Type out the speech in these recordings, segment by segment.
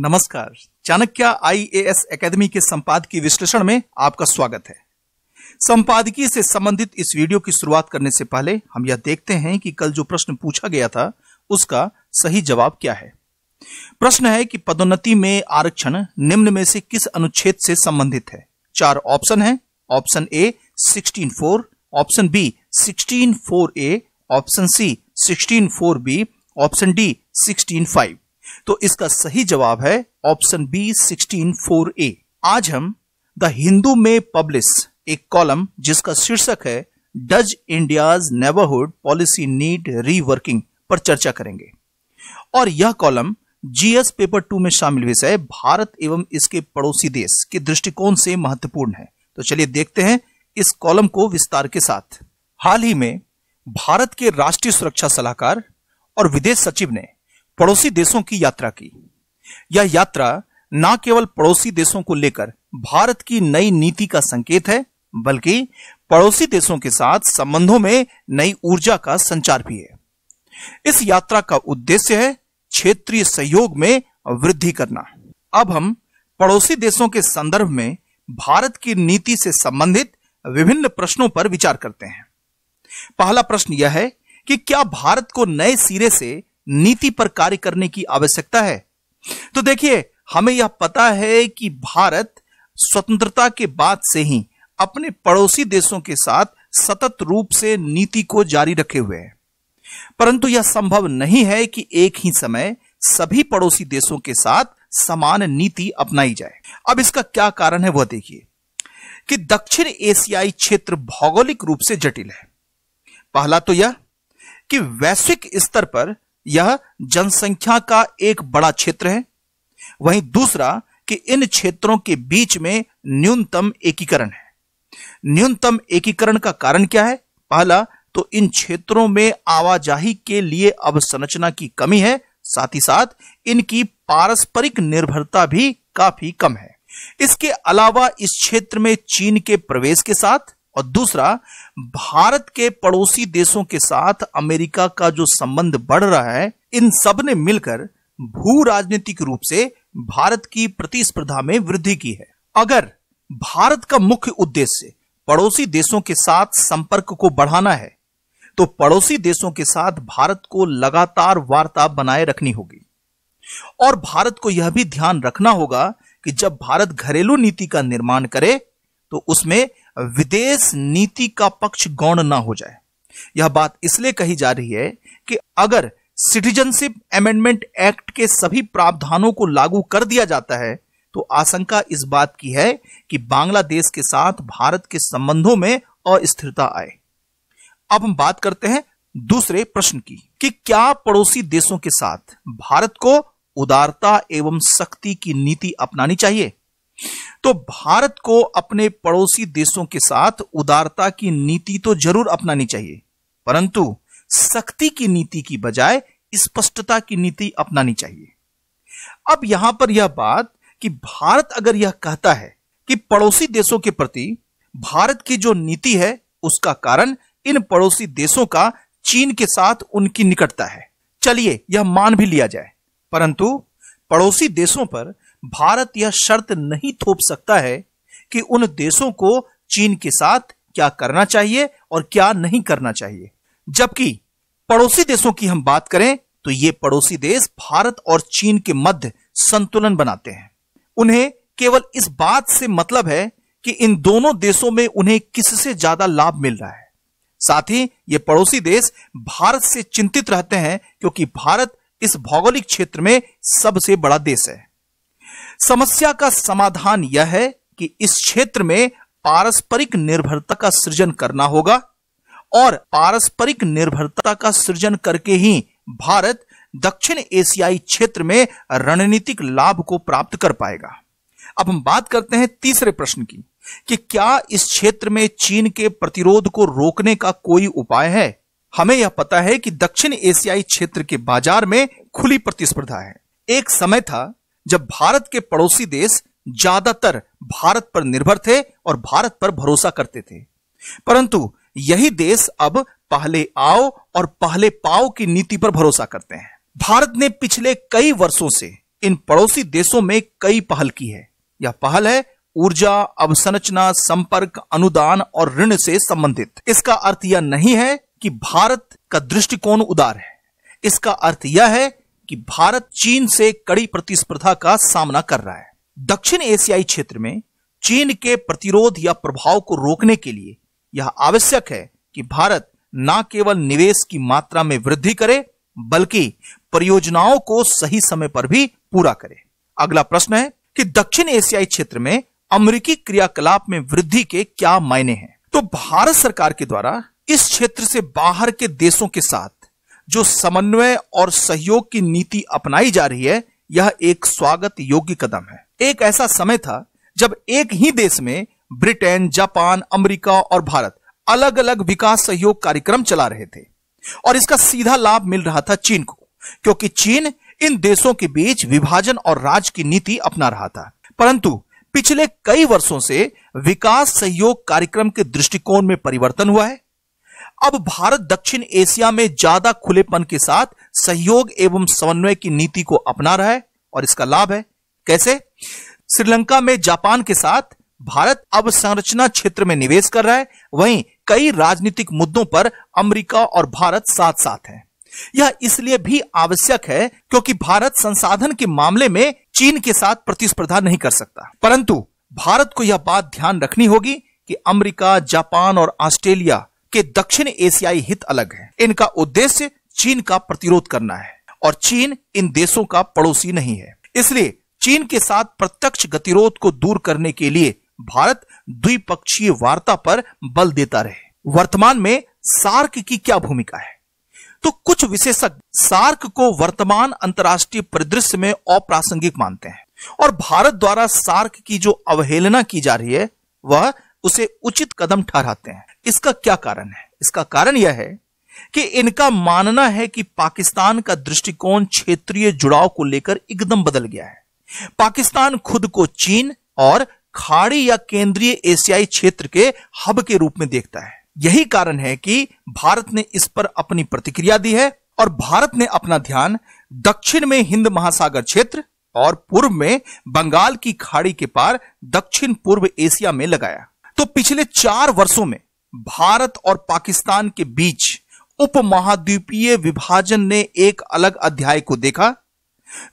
नमस्कार Chanakya IAS academy के संपादकीय विश्लेषण में आपका स्वागत है संपादकीय से संबंधित इस वीडियो की शुरुआत करने से पहले हम यह देखते हैं कि कल जो प्रश्न पूछा गया था उसका सही जवाब क्या है प्रश्न है कि पदोन्नति में आरक्षण निम्न में से किस अनुच्छेद से संबंधित है चार ऑप्शन है option A sixteen four option B sixteen four A option C sixteen four B option D sixteen five तो इसका सही जवाब है option B sixteen four A आज हम द हिंदू में पब्लिश एक कॉलम जिसका शीर्षक है does India's neighbourhood policy need reworking पर चर्चा करेंगे और यह कॉलम जीएस पेपर टू में शामिल विषय भारत एवं इसके पड़ोसी देश के दृष्टिकोण से महत्वपूर्ण है तो चलिए देखते हैं इस कॉलम को विस्तार के साथ हाल ही में भारत के राष्ट्रीय सुरक्षा सलाहकार और विदेश सचिव ने पड़ोसी देशों की यात्रा की यह यात्रा न केवल पड़ोसी देशों को लेकर भारत की नई नीति का संकेत है बल्कि पड़ोसी देशों के साथ संबंधों में नई ऊर्जा का संचार भी है इस यात्रा का उद्देश्य है क्षेत्रीय सहयोग में वृद्धि करना अब हम पड़ोसी देशों के संदर्भ में भारत की नीति से संबंधित विभिन्न प्रश्नों पर विचार करते हैं पहला प्रश्न यह है कि क्या भारत को नए सिरे से नीति पर कार्य करने की आवश्यकता है तो देखिए हमें यह पता है कि भारत स्वतंत्रता के बाद से ही अपने पड़ोसी देशों के साथ सतत रूप से नीति को जारी रखे हुए हैं परंतु यह संभव नहीं है कि एक ही समय सभी पड़ोसी देशों के साथ समान नीति अपनाई जाए अब इसका क्या कारण है वह देखिए कि दक्षिण एशियाई क्षेत्र भौगोलिक रूप से जटिल है पहला तो यह कि वैश्विक स्तर पर यह जनसंख्या का एक बड़ा क्षेत्र है वहीं दूसरा कि इन क्षेत्रों के बीच में न्यूनतम एकीकरण है न्यूनतम एकीकरण का कारण क्या है पहला तो इन क्षेत्रों में आवाजाही के लिए अवसंरचना की कमी है साथ ही साथ इनकी पारस्परिक निर्भरता भी काफी कम है इसके अलावा इस क्षेत्र में चीन के प्रवेश के साथ और दूसरा भारत के पड़ोसी देशों के साथ अमेरिका का जो संबंध बढ़ रहा है इन सब ने मिलकर भू राजनीतिक रूप से भारत की प्रतिस्पर्धा में वृद्धि की है अगर भारत का मुख्य उद्देश्य पड़ोसी देशों के साथ संपर्क को बढ़ाना है तो पड़ोसी देशों के साथ भारत को लगातार वार्ता बनाए रखनी होगी और भारत को यह भी ध्यान रखना होगा कि जब भारत घरेलू नीति का निर्माण करे तो उसमें विदेश नीति का पक्ष गौण ना हो जाए यह बात इसलिए कही जा रही है कि अगर सिटीजनशिप अमेंडमेंट एक्ट के सभी प्रावधानों को लागू कर दिया जाता है तो आशंका इस बात की है कि बांग्लादेश के साथ भारत के संबंधों में अस्थिरता आए अब हम बात करते हैं दूसरे प्रश्न की कि क्या पड़ोसी देशों के साथ भारत को उदारता एवं शक्ति की नीति अपनानी चाहिए तो भारत को अपने पड़ोसी देशों के साथ उदारता की नीति तो जरूर अपनानी चाहिए परंतु सख्ती की नीति की बजाय स्पष्टता की नीति अपनानी चाहिए अब यहां पर यह बात कि भारत अगर यह कहता है कि पड़ोसी देशों के प्रति भारत की जो नीति है उसका कारण इन पड़ोसी देशों का चीन के साथ उनकी निकटता है चलिए यह मान भी लिया जाए परंतु पड़ोसी देशों पर भारत यह शर्त नहीं थोप सकता है कि उन देशों को चीन के साथ क्या करना चाहिए और क्या नहीं करना चाहिए जबकि पड़ोसी देशों की हम बात करें तो ये पड़ोसी देश भारत और चीन के मध्य संतुलन बनाते हैं उन्हें केवल इस बात से मतलब है कि इन दोनों देशों में उन्हें किससे ज्यादा लाभ मिल रहा है साथ ही ये पड़ोसी देश भारत से चिंतित रहते हैं क्योंकि भारत इस भौगोलिक क्षेत्र में सबसे बड़ा देश है समस्या का समाधान यह है कि इस क्षेत्र में पारस्परिक निर्भरता का सृजन करना होगा और पारस्परिक निर्भरता का सृजन करके ही भारत दक्षिण एशियाई क्षेत्र में रणनीतिक लाभ को प्राप्त कर पाएगा अब हम बात करते हैं तीसरे प्रश्न की कि क्या इस क्षेत्र में चीन के प्रतिरोध को रोकने का कोई उपाय है हमें यह पता है कि दक्षिण एशियाई क्षेत्र के बाजार में खुली प्रतिस्पर्धा है एक समय था जब भारत के पड़ोसी देश ज्यादातर भारत पर निर्भर थे और भारत पर भरोसा करते थे परंतु यही देश अब पहले आओ और पहले पाओ की नीति पर भरोसा करते हैं भारत ने पिछले कई वर्षों से इन पड़ोसी देशों में कई पहल की है यह पहल है ऊर्जा अवसंरचना संपर्क अनुदान और ऋण से संबंधित इसका अर्थ यह नहीं है कि भारत का दृष्टिकोण उदार है इसका अर्थ यह है कि भारत चीन से कड़ी प्रतिस्पर्धा का सामना कर रहा है दक्षिण एशियाई क्षेत्र में चीन के प्रतिरोध या प्रभाव को रोकने के लिए यह आवश्यक है कि भारत न केवल निवेश की मात्रा में वृद्धि करे बल्कि परियोजनाओं को सही समय पर भी पूरा करे अगला प्रश्न है कि दक्षिण एशियाई क्षेत्र में अमेरिकी क्रियाकलाप में वृद्धि के क्या मायने हैं तो भारत सरकार के द्वारा इस क्षेत्र से बाहर के देशों के साथ जो समन्वय और सहयोग की नीति अपनाई जा रही है यह एक स्वागत योग्य कदम है एक ऐसा समय था जब एक ही देश में ब्रिटेन जापान अमेरिका और भारत अलग अलग विकास सहयोग कार्यक्रम चला रहे थे और इसका सीधा लाभ मिल रहा था चीन को क्योंकि चीन इन देशों के बीच विभाजन और राज की नीति अपना रहा था परंतु पिछले कई वर्षों से विकास सहयोग कार्यक्रम के दृष्टिकोण में परिवर्तन हुआ है अब भारत दक्षिण एशिया में ज्यादा खुलेपन के साथ सहयोग एवं समन्वय की नीति को अपना रहा है और इसका लाभ है कैसे श्रीलंका में जापान के साथ भारत अब संरचना क्षेत्र में निवेश कर रहा है वहीं कई राजनीतिक मुद्दों पर अमेरिका और भारत साथ साथ हैं। यह इसलिए भी आवश्यक है क्योंकि भारत संसाधन के मामले में चीन के साथ प्रतिस्पर्धा नहीं कर सकता परंतु भारत को यह बात ध्यान रखनी होगी कि अमेरिका, जापान और ऑस्ट्रेलिया के दक्षिण एशियाई हित अलग है इनका उद्देश्य चीन का प्रतिरोध करना है और चीन इन देशों का पड़ोसी नहीं है इसलिए चीन के साथ प्रत्यक्ष गतिरोध को दूर करने के लिए भारत द्विपक्षीय वार्ता पर बल देता रहे वर्तमान में सार्क की क्या भूमिका है तो कुछ विशेषज्ञ सार्क को वर्तमान अंतर्राष्ट्रीय परिदृश्य में अप्रासंगिक मानते हैं और भारत द्वारा सार्क की जो अवहेलना की जा रही है वह उसे उचित कदम ठहराते हैं इसका क्या कारण है इसका कारण यह है कि इनका मानना है कि पाकिस्तान का दृष्टिकोण क्षेत्रीय जुड़ाव को लेकर एकदम बदल गया है पाकिस्तान खुद को चीन और खाड़ी या केंद्रीय एशियाई क्षेत्र के हब के रूप में देखता है यही कारण है कि भारत ने इस पर अपनी प्रतिक्रिया दी है और भारत ने अपना ध्यान दक्षिण में हिंद महासागर क्षेत्र और पूर्व में बंगाल की खाड़ी के पार दक्षिण पूर्व एशिया में लगाया तो पिछले चार वर्षों में भारत और पाकिस्तान के बीच उपमहाद्वीपीय विभाजन ने एक अलग अध्याय को देखा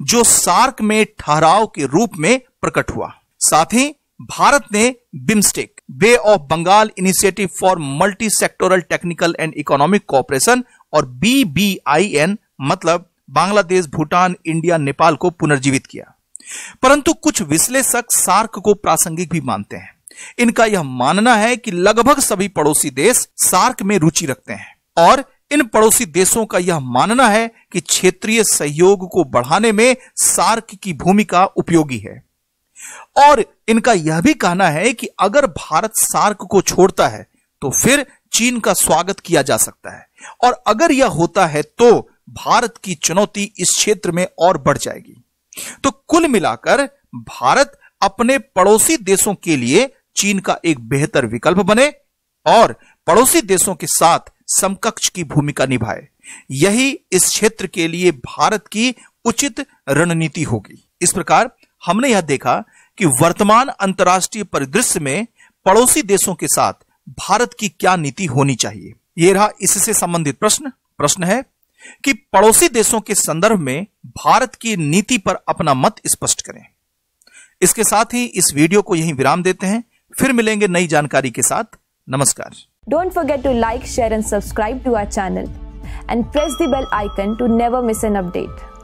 जो सार्क में ठहराव के रूप में प्रकट हुआ साथ ही भारत ने BIMSTEC Bay of Bengal initiative for multi sectoral technical and economic cooperation और बीबीआईएन मतलब बांग्लादेश भूटान इंडिया नेपाल को पुनर्जीवित किया परंतु कुछ विश्लेषक सार्क को प्रासंगिक भी मानते हैं इनका यह मानना है कि लगभग सभी पड़ोसी देश सार्क में रुचि रखते हैं और इन पड़ोसी देशों का यह मानना है कि क्षेत्रीय सहयोग को बढ़ाने में सार्क की भूमिका उपयोगी है और इनका यह भी कहना है कि अगर भारत सार्क को छोड़ता है तो फिर चीन का स्वागत किया जा सकता है और अगर यह होता है तो भारत की चुनौती इस क्षेत्र में और बढ़ जाएगी तो कुल मिलाकर भारत अपने पड़ोसी देशों के लिए चीन का एक बेहतर विकल्प बने और पड़ोसी देशों के साथ समकक्ष की भूमिका निभाए यही इस क्षेत्र के लिए भारत की उचित रणनीति होगी इस प्रकार हमने यह देखा कि वर्तमान अंतर्राष्ट्रीय परिदृश्य में पड़ोसी देशों के साथ भारत की क्या नीति होनी चाहिए यह रहा इससे संबंधित प्रश्न प्रश्न है कि पड़ोसी देशों के संदर्भ में भारत की नीति पर अपना मत स्पष्ट करें इसके साथ ही इस वीडियो को यहीं विराम देते हैं फिर मिलेंगे नई जानकारी के साथ नमस्कार don't forget to like share and subscribe to our channel and press the bell icon to never miss an update